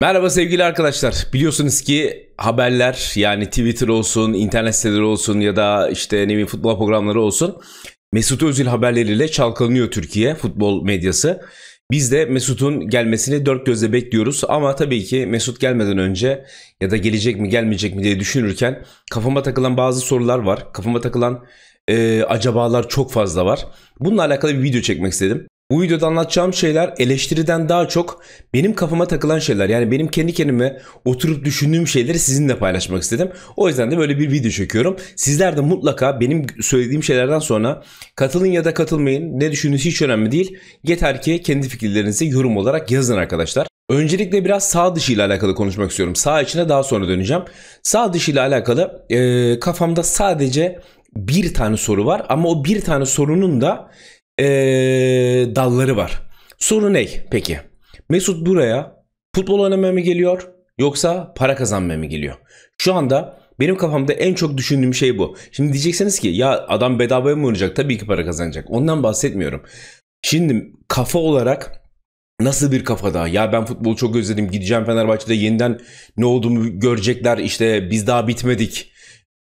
Merhaba sevgili arkadaşlar. Biliyorsunuz ki haberler yani Twitter olsun, internet siteleri olsun ya da işte ne bileyim futbol programları olsun. Mesut Özil haberleriyle çalkalanıyor Türkiye futbol medyası. Biz de Mesut'un gelmesini dört gözle bekliyoruz ama tabii ki Mesut gelmeden önce ya da gelecek mi gelmeyecek mi diye düşünürken kafama takılan bazı sorular var. Kafama takılan e, acabalar çok fazla var. Bununla alakalı bir video çekmek istedim. Bu videoda anlatacağım şeyler eleştiriden daha çok benim kafama takılan şeyler. Yani benim kendi kendime oturup düşündüğüm şeyleri sizinle paylaşmak istedim. O yüzden de böyle bir video çekiyorum. Sizler de mutlaka benim söylediğim şeylerden sonra katılın ya da katılmayın. Ne düşündüğünüz hiç önemli değil. Yeter ki kendi fikirlerinizi yorum olarak yazın arkadaşlar. Öncelikle biraz sağ dışı ile alakalı konuşmak istiyorum. Sağ içine daha sonra döneceğim. Sağ dışı ile alakalı e, kafamda sadece bir tane soru var ama o bir tane sorunun da ee, dalları var. Soru ne peki? Mesut buraya futbol oynamaya mı geliyor yoksa para kazanmaya mı geliyor? Şu anda benim kafamda en çok düşündüğüm şey bu. Şimdi diyeceksiniz ki ya adam bedavaya mı oynayacak? Tabii ki para kazanacak. Ondan bahsetmiyorum. Şimdi kafa olarak Nasıl bir kafada? Ya ben futbolu çok özledim. Gideceğim Fenerbahçe'de yeniden ne olduğumu görecekler. İşte biz daha bitmedik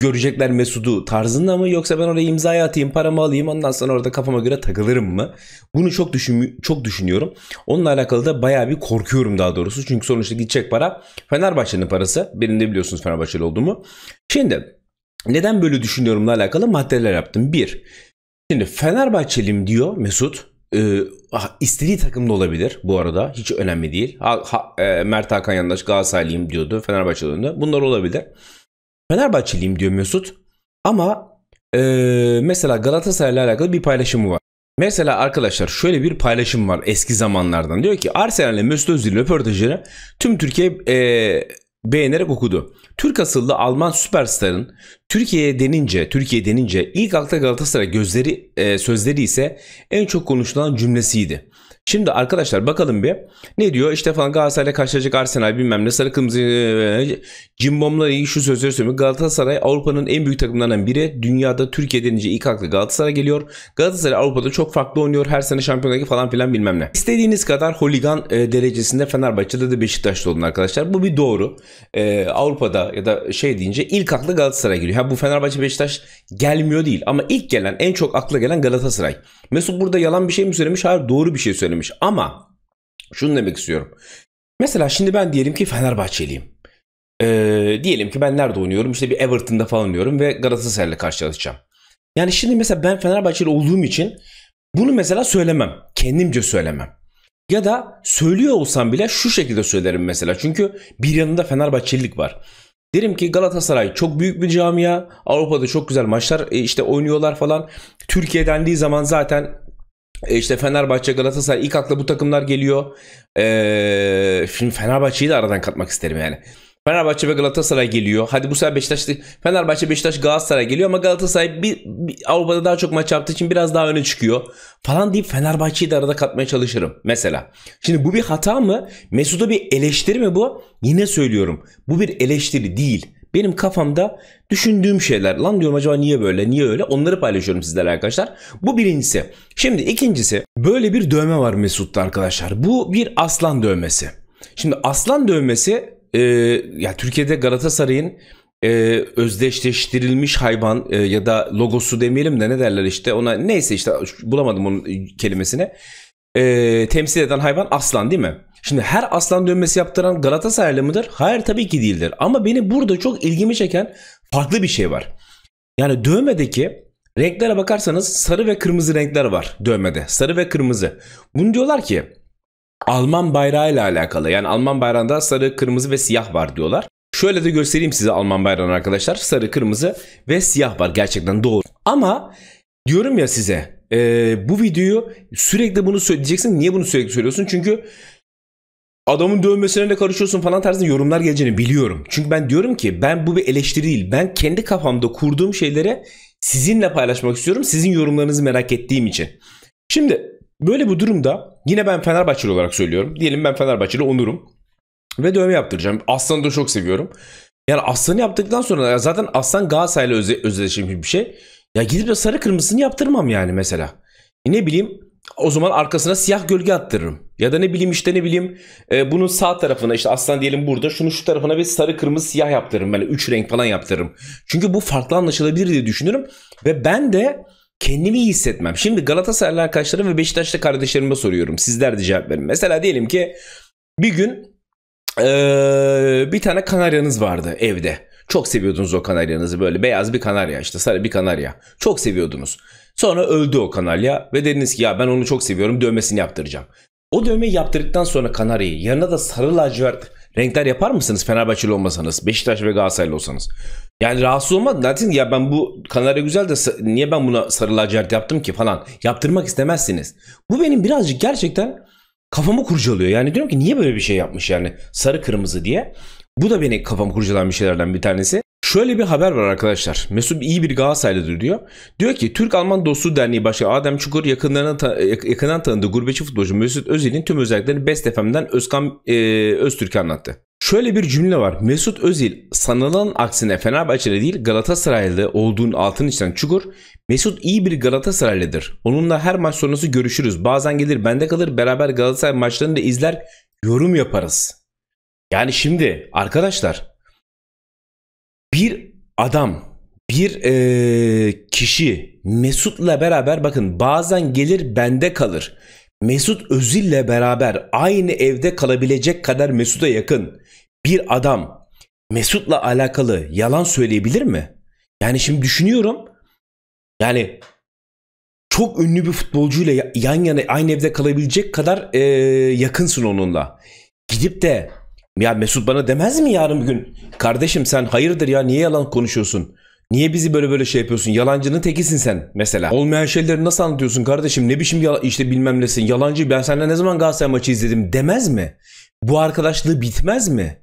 görecekler Mesut'u tarzında mı yoksa ben oraya imzayı atayım paramı alayım ondan sonra orada kafama göre takılırım mı? Bunu çok düşün çok düşünüyorum. Onunla alakalı da bayağı bir korkuyorum daha doğrusu. Çünkü sonuçta gidecek para Fenerbahçe'nin parası. Benim de biliyorsunuz Fenerbahçeli olduğumu. Şimdi neden böyle düşünüyorumla alakalı maddeler yaptım. Bir, şimdi Fenerbahçeliyim diyor Mesut. Ee, ah, istediği da olabilir bu arada. Hiç önemli değil. Ha, ha, e, Mert Hakan Yandaş Galatasaraylıyım diyordu Fenerbahçe'de. Bunlar olabilir. Fenerbahçeliyim diyor Mesut. Ama e, mesela Galatasaray'la alakalı bir paylaşımı var. Mesela arkadaşlar şöyle bir paylaşım var eski zamanlardan. Diyor ki Arsenal ile Mesut Özil röportajını tüm Türkiye e, beğenerek okudu. Türk asıllı Alman süperstarın Türkiye'ye denince, Türkiye denince ilk akla Galatasaray gözleri e, sözleri ise en çok konuşulan cümlesiydi. Şimdi arkadaşlar bakalım bir. Ne diyor? İşte falan Galatasaray'la karşılaşacak Arsenal bilmem ne sarı kırmızı e, cimbomla ilgili şu sözleri söylüyor. Galatasaray Avrupa'nın en büyük takımlarından biri. Dünyada Türkiye denince ilk akla Galatasaray geliyor. Galatasaray Avrupa'da çok farklı oynuyor. Her sene şampiyonluk falan filan bilmem ne. İstediğiniz kadar holigan e, derecesinde Fenerbahçe'de de Beşiktaş'ta olun arkadaşlar. Bu bir doğru. E, Avrupa'da ya da şey deyince ilk akla Galatasaray geliyor. Ha bu Fenerbahçe Beşiktaş gelmiyor değil ama ilk gelen en çok akla gelen Galatasaray. Mesut burada yalan bir şey mi söylemiş? Hayır doğru bir şey söylemiş söylemiş ama şunu demek istiyorum. Mesela şimdi ben diyelim ki Fenerbahçeliyim. Ee, diyelim ki ben nerede oynuyorum? İşte bir Everton'da falan oynuyorum ve Galatasaray'la karşılaşacağım. Yani şimdi mesela ben Fenerbahçeli olduğum için bunu mesela söylemem. Kendimce söylemem. Ya da söylüyor olsam bile şu şekilde söylerim mesela. Çünkü bir yanında Fenerbahçelilik var. Derim ki Galatasaray çok büyük bir camia. Avrupa'da çok güzel maçlar e, işte oynuyorlar falan. Türkiye'dendiği zaman zaten e, işte Fenerbahçe, Galatasaray ilk akla bu takımlar geliyor. Ee, şimdi Fenerbahçe'yi de aradan katmak isterim yani. Fenerbahçe ve Galatasaray geliyor. Hadi bu sefer Beşiktaş, Fenerbahçe, Beşiktaş, Galatasaray geliyor ama Galatasaray bir, bir Avrupa'da daha çok maç yaptığı için biraz daha öne çıkıyor falan deyip Fenerbahçe'yi de arada katmaya çalışırım mesela. Şimdi bu bir hata mı? Mesut'a bir eleştiri mi bu? Yine söylüyorum. Bu bir eleştiri değil benim kafamda düşündüğüm şeyler. Lan diyorum acaba niye böyle, niye öyle? Onları paylaşıyorum sizlerle arkadaşlar. Bu birincisi. Şimdi ikincisi böyle bir dövme var Mesut'ta arkadaşlar. Bu bir aslan dövmesi. Şimdi aslan dövmesi e, ya Türkiye'de Galatasaray'ın e, özdeşleştirilmiş hayvan e, ya da logosu demeyelim de ne derler işte ona neyse işte bulamadım onun kelimesini. E, temsil eden hayvan aslan değil mi? Şimdi her aslan dönmesi yaptıran Galatasaraylı mıdır? Hayır tabii ki değildir. Ama beni burada çok ilgimi çeken farklı bir şey var. Yani dövmedeki renklere bakarsanız sarı ve kırmızı renkler var dövmede. Sarı ve kırmızı. Bunu diyorlar ki Alman bayrağı ile alakalı. Yani Alman bayrağında sarı, kırmızı ve siyah var diyorlar. Şöyle de göstereyim size Alman bayrağını arkadaşlar. Sarı, kırmızı ve siyah var. Gerçekten doğru. Ama diyorum ya size e, bu videoyu sürekli bunu söyleyeceksin. Niye bunu sürekli söylüyorsun? Çünkü adamın dövmesine de karışıyorsun falan tarzında yorumlar geleceğini biliyorum. Çünkü ben diyorum ki ben bu bir eleştiri değil. Ben kendi kafamda kurduğum şeylere sizinle paylaşmak istiyorum. Sizin yorumlarınızı merak ettiğim için. Şimdi böyle bu durumda yine ben Fenerbahçeli olarak söylüyorum. Diyelim ben Fenerbahçeli Onur'um. Ve dövme yaptıracağım. Aslan'ı da çok seviyorum. Yani Aslan'ı yaptıktan sonra zaten Aslan Galatasaray'la özde, özdeşmiş bir şey. Ya gidip de sarı kırmızısını yaptırmam yani mesela. E ne bileyim o zaman arkasına siyah gölge attırırım. Ya da ne bileyim işte ne bileyim e, bunun sağ tarafına işte aslan diyelim burada şunu şu tarafına bir sarı kırmızı siyah yaptırırım. Böyle üç renk falan yaptırırım. Çünkü bu farklı anlaşılabilir diye düşünüyorum. Ve ben de kendimi iyi hissetmem. Şimdi Galatasaraylı arkadaşlarım ve Beşiktaşlı kardeşlerime soruyorum. Sizler de cevap verin. Mesela diyelim ki bir gün ee, bir tane kanaryanız vardı evde. Çok seviyordunuz o kanaryanızı böyle beyaz bir kanarya işte sarı bir kanarya. Çok seviyordunuz. Sonra öldü o kanarya ve dediniz ki ya ben onu çok seviyorum dövmesini yaptıracağım. O dövmeyi yaptırdıktan sonra kanaryayı yanına da sarı lacivert renkler yapar mısınız Fenerbahçeli olmasanız, Beşiktaş ve Galatasaraylı olsanız? Yani rahatsız olmadın. Dersin ya ben bu kanarya güzel de niye ben buna sarı lacivert yaptım ki falan. Yaptırmak istemezsiniz. Bu benim birazcık gerçekten kafamı kurcalıyor. Yani diyorum ki niye böyle bir şey yapmış yani sarı kırmızı diye. Bu da beni kafamı kurcalayan bir şeylerden bir tanesi. Şöyle bir haber var arkadaşlar. Mesut iyi bir Galatasaraylıdır diyor. Diyor ki Türk-Alman Dostluğu Derneği Başkanı Adem Çukur yakınlarına ta- e, yakından tanıdığı gurbetçi futbolcu Mesut Özil'in tüm özelliklerini Best FM'den Özkan e, Öztürk'e anlattı. Şöyle bir cümle var. Mesut Özil sanılan aksine Fenerbahçeli değil Galatasaraylı olduğun altını çizen Çukur. Mesut iyi bir Galatasaraylıdır. Onunla her maç sonrası görüşürüz. Bazen gelir bende kalır beraber Galatasaray maçlarını da izler yorum yaparız. Yani şimdi arkadaşlar bir adam bir e, kişi Mesut'la beraber bakın bazen gelir bende kalır. Mesut Özil'le beraber aynı evde kalabilecek kadar Mesut'a yakın bir adam Mesut'la alakalı yalan söyleyebilir mi? Yani şimdi düşünüyorum. Yani çok ünlü bir futbolcuyla yan yana aynı evde kalabilecek kadar e, yakınsın onunla. Gidip de ya Mesut bana demez mi yarın bir gün? Kardeşim sen hayırdır ya niye yalan konuşuyorsun? Niye bizi böyle böyle şey yapıyorsun? Yalancının tekisin sen mesela. Olmayan şeyleri nasıl anlatıyorsun kardeşim? Ne biçim yala- işte bilmem nesin. Yalancı ben senden ne zaman Galatasaray maçı izledim demez mi? Bu arkadaşlığı bitmez mi?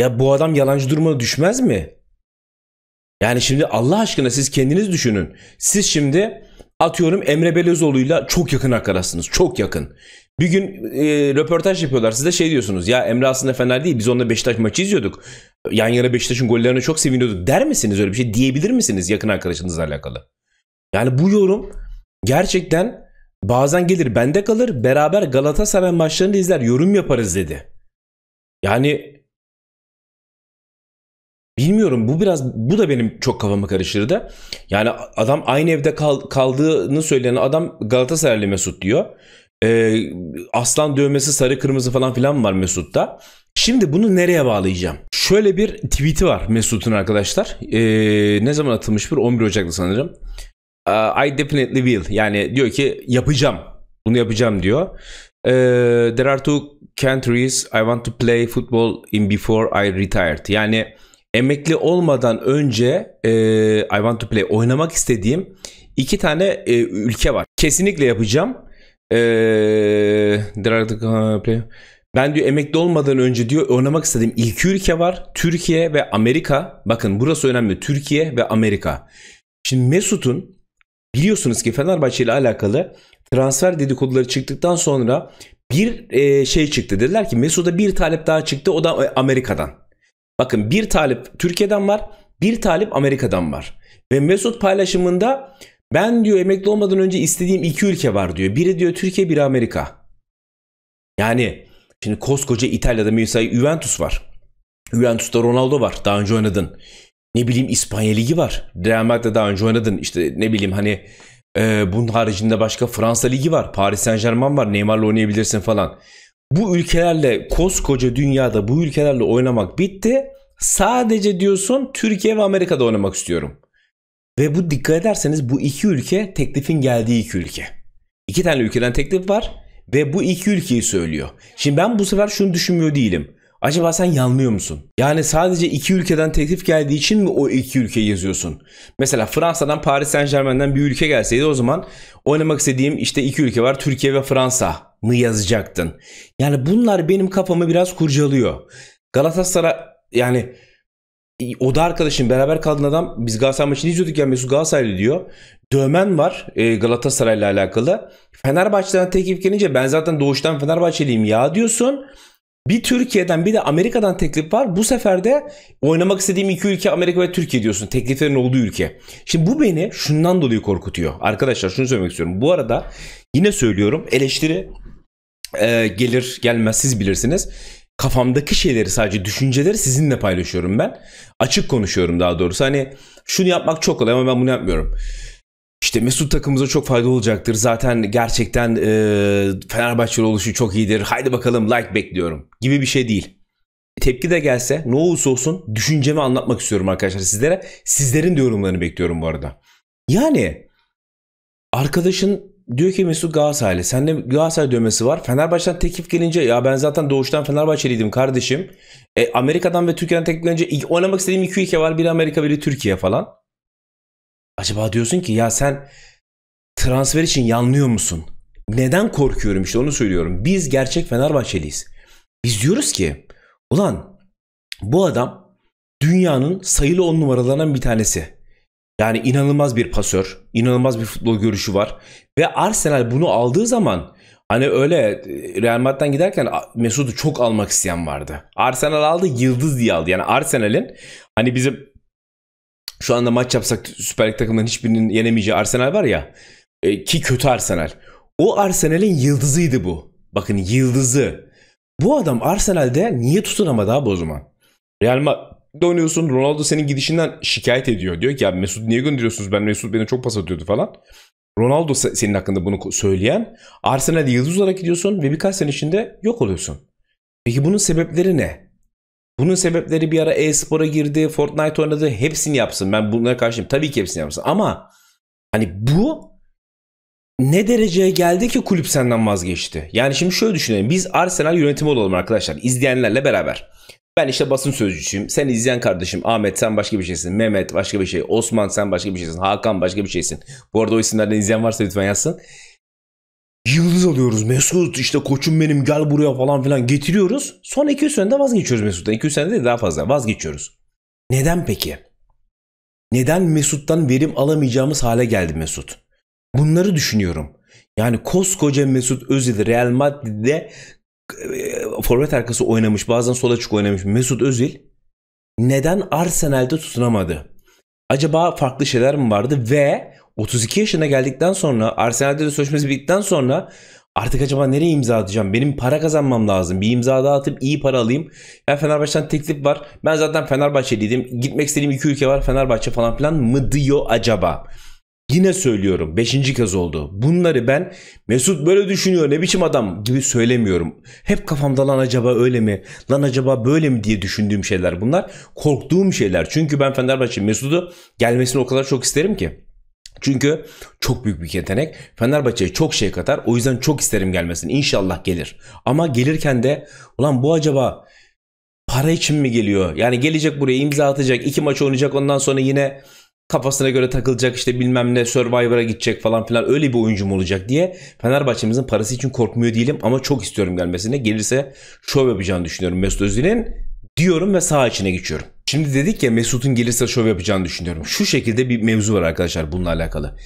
Ya bu adam yalancı duruma düşmez mi? Yani şimdi Allah aşkına siz kendiniz düşünün. Siz şimdi atıyorum Emre Belözoğlu'yla çok yakın arkadaşsınız. Çok yakın. Bir gün e, röportaj yapıyorlar. Size şey diyorsunuz. Ya Emre aslında Fener değil. Biz onunla Beşiktaş maçı izliyorduk. Yan yana Beşiktaş'ın gollerine çok seviniyorduk. Der misiniz öyle bir şey? Diyebilir misiniz yakın arkadaşınızla alakalı? Yani bu yorum gerçekten bazen gelir bende kalır. Beraber Galatasaray maçlarını izler. Yorum yaparız dedi. Yani Bilmiyorum bu biraz bu da benim çok kafamı karıştırdı. Yani adam aynı evde kal, kaldığını söyleyen adam Galatasaraylı Mesut diyor e, aslan dövmesi sarı kırmızı falan filan var Mesut'ta. Şimdi bunu nereye bağlayacağım? Şöyle bir tweet'i var Mesut'un arkadaşlar. E, ne zaman atılmış bir 11 Ocak'ta sanırım. Ee, I definitely will. Yani diyor ki yapacağım. Bunu yapacağım diyor. E, there are two countries I want to play football in before I retired. Yani emekli olmadan önce e, I want to play oynamak istediğim iki tane e, ülke var. Kesinlikle yapacağım ee, ben diyor emekli olmadan önce diyor oynamak istediğim ilk ülke var. Türkiye ve Amerika. Bakın burası önemli. Türkiye ve Amerika. Şimdi Mesut'un biliyorsunuz ki Fenerbahçe ile alakalı transfer dedikoduları çıktıktan sonra bir e, şey çıktı. Dediler ki Mesut'a bir talep daha çıktı. O da e, Amerika'dan. Bakın bir talep Türkiye'den var. Bir talep Amerika'dan var. Ve Mesut paylaşımında ben diyor emekli olmadan önce istediğim iki ülke var diyor. Biri diyor Türkiye, biri Amerika. Yani şimdi koskoca İtalya'da mesela Juventus var. Juventus'ta Ronaldo var. Daha önce oynadın. Ne bileyim İspanya Ligi var. Real Madrid'de daha önce oynadın. İşte ne bileyim hani e, bunun haricinde başka Fransa Ligi var. Paris Saint Germain var. Neymar'la oynayabilirsin falan. Bu ülkelerle koskoca dünyada bu ülkelerle oynamak bitti. Sadece diyorsun Türkiye ve Amerika'da oynamak istiyorum. Ve bu dikkat ederseniz bu iki ülke teklifin geldiği iki ülke. İki tane ülkeden teklif var ve bu iki ülkeyi söylüyor. Şimdi ben bu sefer şunu düşünmüyor değilim. Acaba sen yanlıyor musun? Yani sadece iki ülkeden teklif geldiği için mi o iki ülke yazıyorsun? Mesela Fransa'dan Paris Saint Germain'den bir ülke gelseydi o zaman oynamak istediğim işte iki ülke var Türkiye ve Fransa mı yazacaktın? Yani bunlar benim kafamı biraz kurcalıyor. Galatasaray yani oda arkadaşım beraber kaldığın adam biz Galatasaray maçını izliyorduk ya Mesut Galatasaraylı diyor. Dövmen var e, Galatasaray'la alakalı. Fenerbahçe'den teklif gelince ben zaten doğuştan Fenerbahçeliyim ya diyorsun. Bir Türkiye'den bir de Amerika'dan teklif var. Bu sefer de oynamak istediğim iki ülke Amerika ve Türkiye diyorsun. Tekliflerin olduğu ülke. Şimdi bu beni şundan dolayı korkutuyor. Arkadaşlar şunu söylemek istiyorum. Bu arada yine söylüyorum eleştiri e, gelir gelmez siz bilirsiniz kafamdaki şeyleri sadece düşünceleri sizinle paylaşıyorum ben. Açık konuşuyorum daha doğrusu. Hani şunu yapmak çok kolay ama ben bunu yapmıyorum. İşte Mesut takımımıza çok fayda olacaktır. Zaten gerçekten e, Fenerbahçeli oluşu çok iyidir. Haydi bakalım like bekliyorum gibi bir şey değil. E, tepki de gelse ne olursa olsun düşüncemi anlatmak istiyorum arkadaşlar sizlere. Sizlerin de yorumlarını bekliyorum bu arada. Yani arkadaşın Diyor ki Mesut Galatasaraylı. Sende Galatasaray dövmesi var. Fenerbahçe'den teklif gelince ya ben zaten doğuştan Fenerbahçeliydim kardeşim. E, Amerika'dan ve Türkiye'den teklif gelince oynamak istediğim iki ülke var. Biri Amerika biri Türkiye falan. Acaba diyorsun ki ya sen transfer için yanlıyor musun? Neden korkuyorum işte onu söylüyorum. Biz gerçek Fenerbahçeliyiz. Biz diyoruz ki ulan bu adam dünyanın sayılı on numaralarından bir tanesi. Yani inanılmaz bir pasör, inanılmaz bir futbol görüşü var. Ve Arsenal bunu aldığı zaman hani öyle e, Real Madrid'den giderken Mesut'u çok almak isteyen vardı. Arsenal aldı, yıldız diye aldı. Yani Arsenal'in hani bizim şu anda maç yapsak Süper Lig takımlarının hiçbirinin yenemeyeceği Arsenal var ya e, ki kötü Arsenal. O Arsenal'in yıldızıydı bu. Bakın yıldızı. Bu adam Arsenal'de niye tutunamadı abi o zaman? Real Ma dönüyorsun Ronaldo senin gidişinden şikayet ediyor. Diyor ki ya Mesut niye gönderiyorsunuz ben Mesut beni çok pas atıyordu falan. Ronaldo senin hakkında bunu söyleyen Arsenal'de yıldız olarak gidiyorsun ve birkaç sene içinde yok oluyorsun. Peki bunun sebepleri ne? Bunun sebepleri bir ara e-spora girdi, Fortnite oynadı. Hepsini yapsın. Ben bunlara karşıyım. Tabii ki hepsini yapsın. Ama hani bu ne dereceye geldi ki kulüp senden vazgeçti? Yani şimdi şöyle düşünelim. Biz Arsenal yönetimi olalım arkadaşlar. izleyenlerle beraber. Ben işte basın sözcüsüyüm. Sen izleyen kardeşim Ahmet sen başka bir şeysin. Mehmet başka bir şey. Osman sen başka bir şeysin. Hakan başka bir şeysin. Bu arada o isimlerden izleyen varsa lütfen yazsın. Yıldız alıyoruz Mesut işte koçum benim gel buraya falan filan getiriyoruz. Son 200 senede vazgeçiyoruz Mesut'tan. 200 senede değil daha fazla vazgeçiyoruz. Neden peki? Neden Mesut'tan verim alamayacağımız hale geldi Mesut? Bunları düşünüyorum. Yani koskoca Mesut Özil Real Madrid'de e, forvet arkası oynamış, bazen sol açık oynamış Mesut Özil neden Arsenal'de tutunamadı? Acaba farklı şeyler mi vardı ve 32 yaşına geldikten sonra Arsenal'de de sözleşmesi bittikten sonra artık acaba nereye imza atacağım? Benim para kazanmam lazım. Bir imza daha atıp iyi para alayım. Ya Fenerbahçe'den teklif var. Ben zaten Fenerbahçeliydim. Gitmek istediğim iki ülke var. Fenerbahçe falan filan mı diyor acaba? Yine söylüyorum 5. kez oldu. Bunları ben Mesut böyle düşünüyor ne biçim adam gibi söylemiyorum. Hep kafamda lan acaba öyle mi? Lan acaba böyle mi diye düşündüğüm şeyler bunlar. Korktuğum şeyler. Çünkü ben Fenerbahçe Mesut'u gelmesini o kadar çok isterim ki. Çünkü çok büyük bir yetenek. Fenerbahçe'ye çok şey katar. O yüzden çok isterim gelmesini. İnşallah gelir. Ama gelirken de ulan bu acaba para için mi geliyor? Yani gelecek buraya imza atacak. iki maç oynayacak ondan sonra yine kafasına göre takılacak işte bilmem ne Survivor'a gidecek falan filan öyle bir oyuncum olacak diye Fenerbahçe'mizin parası için korkmuyor değilim ama çok istiyorum gelmesine. Gelirse şov yapacağını düşünüyorum Mesut Özil'in diyorum ve saha içine geçiyorum. Şimdi dedik ya Mesut'un gelirse şov yapacağını düşünüyorum. Şu şekilde bir mevzu var arkadaşlar bununla alakalı.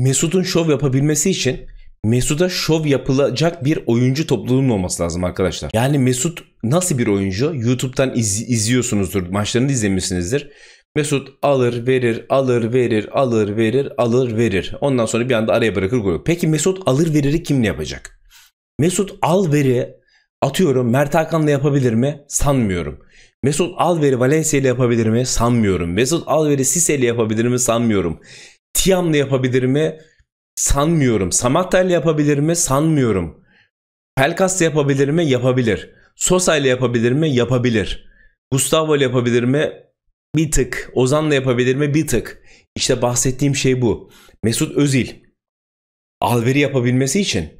Mesut'un şov yapabilmesi için Mesut'a şov yapılacak bir oyuncu topluluğunun olması lazım arkadaşlar. Yani Mesut nasıl bir oyuncu? YouTube'dan iz, izliyorsunuzdur, maçlarını izlemişsinizdir. Mesut alır verir alır verir alır verir alır verir. Ondan sonra bir anda araya bırakır golü. Peki Mesut alır veriri kimle yapacak? Mesut al veri atıyorum Mert Hakan'la yapabilir mi? Sanmıyorum. Mesut al veri Valencia ile yapabilir mi? Sanmıyorum. Mesut al veri Sise ile yapabilir mi? Sanmıyorum. Tiam'la yapabilir mi? Sanmıyorum. Samatta ile yapabilir mi? Sanmıyorum. Pelkas'la yapabilir mi? Yapabilir. Sosa ile yapabilir mi? Yapabilir. Gustavo ile yapabilir mi? Bir tık. Ozan da yapabilir mi? Bir tık. İşte bahsettiğim şey bu. Mesut Özil Alver'i yapabilmesi için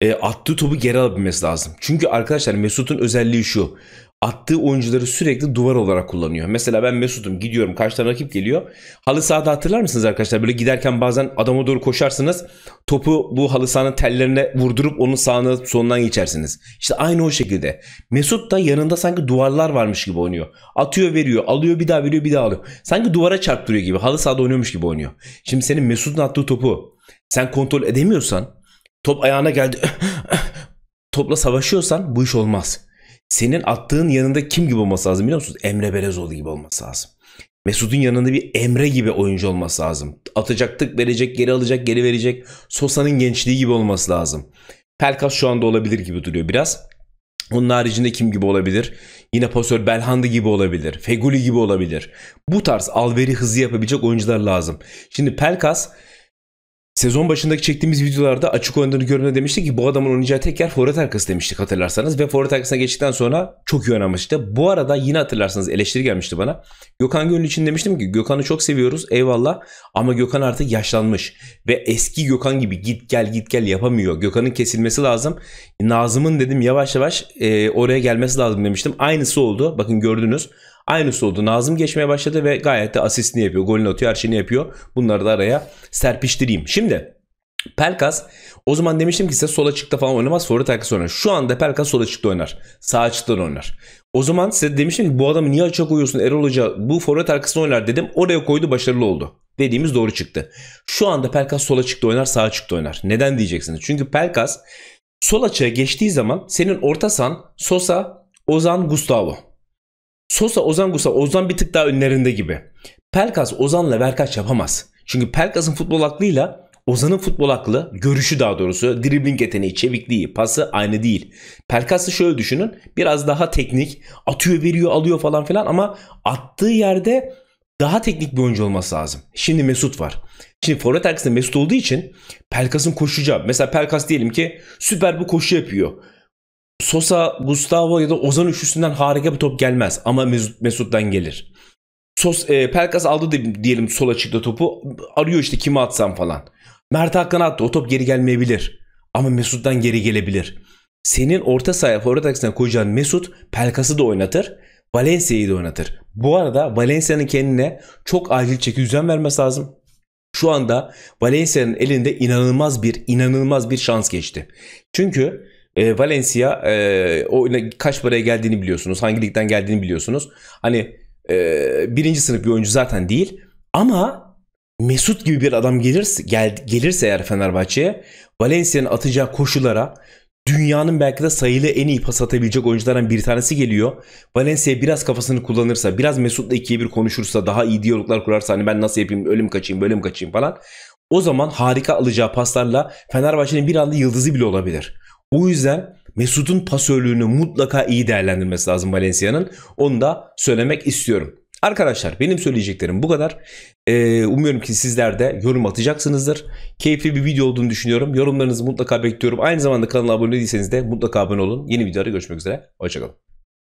e, attığı topu geri alabilmesi lazım. Çünkü arkadaşlar Mesut'un özelliği şu attığı oyuncuları sürekli duvar olarak kullanıyor. Mesela ben Mesut'um gidiyorum Karşı karşıdan rakip geliyor. Halı sahada hatırlar mısınız arkadaşlar? Böyle giderken bazen adama doğru koşarsınız. Topu bu halı sahanın tellerine vurdurup onun sağını sonundan geçersiniz. İşte aynı o şekilde. Mesut da yanında sanki duvarlar varmış gibi oynuyor. Atıyor veriyor alıyor bir daha veriyor bir daha alıyor. Sanki duvara çarptırıyor gibi halı sahada oynuyormuş gibi oynuyor. Şimdi senin Mesut'un attığı topu sen kontrol edemiyorsan top ayağına geldi topla savaşıyorsan bu iş olmaz senin attığın yanında kim gibi olması lazım biliyor musunuz? Emre Belezoğlu gibi olması lazım. Mesut'un yanında bir Emre gibi oyuncu olması lazım. Atacak tık verecek, geri alacak, geri verecek. Sosa'nın gençliği gibi olması lazım. Pelkas şu anda olabilir gibi duruyor biraz. Onun haricinde kim gibi olabilir? Yine pasör Belhanda gibi olabilir. Feguli gibi olabilir. Bu tarz alveri hızlı yapabilecek oyuncular lazım. Şimdi Pelkas Sezon başındaki çektiğimiz videolarda açık oynadığını göründüğünde demiştik ki bu adamın oynayacağı tek yer forvet arkası demiştik hatırlarsanız. Ve forvet arkasına geçtikten sonra çok iyi oynamıştı. Bu arada yine hatırlarsanız eleştiri gelmişti bana. Gökhan Gönül için demiştim ki Gökhan'ı çok seviyoruz eyvallah ama Gökhan artık yaşlanmış. Ve eski Gökhan gibi git gel git gel yapamıyor. Gökhan'ın kesilmesi lazım. Nazım'ın dedim yavaş yavaş e, oraya gelmesi lazım demiştim. Aynısı oldu bakın gördünüz. Aynısı oldu. Nazım geçmeye başladı ve gayet de asistini yapıyor. Golünü atıyor, her şeyini yapıyor. Bunları da araya serpiştireyim. Şimdi Pelkas o zaman demiştim ki size sola çıktı falan oynamaz forvet arkası oynar. Şu anda Pelkas sola çıktı oynar. Sağ çıktı oynar. O zaman size demiştim ki bu adamı niye açık koyuyorsun Erol Hoca bu forvet arkasına oynar dedim. Oraya koydu başarılı oldu. Dediğimiz doğru çıktı. Şu anda Pelkas sola çıktı oynar sağa çıktı oynar. Neden diyeceksiniz. Çünkü Pelkas sol açığa geçtiği zaman senin orta san Sosa, Ozan, Gustavo. Sosa Ozan Gusa Ozan bir tık daha önlerinde gibi. Pelkas Ozan'la Verkaç yapamaz. Çünkü Pelkas'ın futbol aklıyla Ozan'ın futbol aklı, görüşü daha doğrusu, dribbling yeteneği, çevikliği, pası aynı değil. Pelkas'ı şöyle düşünün, biraz daha teknik, atıyor, veriyor, alıyor falan filan ama attığı yerde daha teknik bir oyuncu olması lazım. Şimdi Mesut var. Şimdi forvet arkasında Mesut olduğu için Pelkas'ın koşacağı. Mesela Pelkas diyelim ki süper bir koşu yapıyor. Sosa, Gustavo ya da Ozan üçlüsünden harika bir top gelmez ama Mesut'tan gelir. Sos, e, Pelkas aldı de, diyelim sola çıktı topu. Arıyor işte kimi atsam falan. Mert Hakan attı. O top geri gelmeyebilir. Ama Mesut'tan geri gelebilir. Senin orta sahaya forvet aksine koyacağın Mesut Pelkas'ı da oynatır. Valencia'yı da oynatır. Bu arada Valencia'nın kendine çok acil çeki düzen vermesi lazım. Şu anda Valencia'nın elinde inanılmaz bir inanılmaz bir şans geçti. Çünkü e, Valencia e, o kaç paraya geldiğini biliyorsunuz. Hangi ligden geldiğini biliyorsunuz. Hani e, birinci sınıf bir oyuncu zaten değil. Ama Mesut gibi bir adam gelirse, gel, gelirse eğer Fenerbahçe'ye Valencia'nın atacağı koşulara dünyanın belki de sayılı en iyi pas atabilecek oyunculardan bir tanesi geliyor. Valencia biraz kafasını kullanırsa, biraz Mesut'la ikiye bir konuşursa, daha iyi diyaloglar kurarsa hani ben nasıl yapayım, ölüm kaçayım, bölüm kaçayım falan. O zaman harika alacağı paslarla Fenerbahçe'nin bir anda yıldızı bile olabilir. O yüzden Mesut'un pasörlüğünü mutlaka iyi değerlendirmesi lazım Valencia'nın. Onu da söylemek istiyorum. Arkadaşlar benim söyleyeceklerim bu kadar. Ee, umuyorum ki sizler de yorum atacaksınızdır. Keyifli bir video olduğunu düşünüyorum. Yorumlarınızı mutlaka bekliyorum. Aynı zamanda kanala abone değilseniz de mutlaka abone olun. Yeni videoda görüşmek üzere. Hoşçakalın.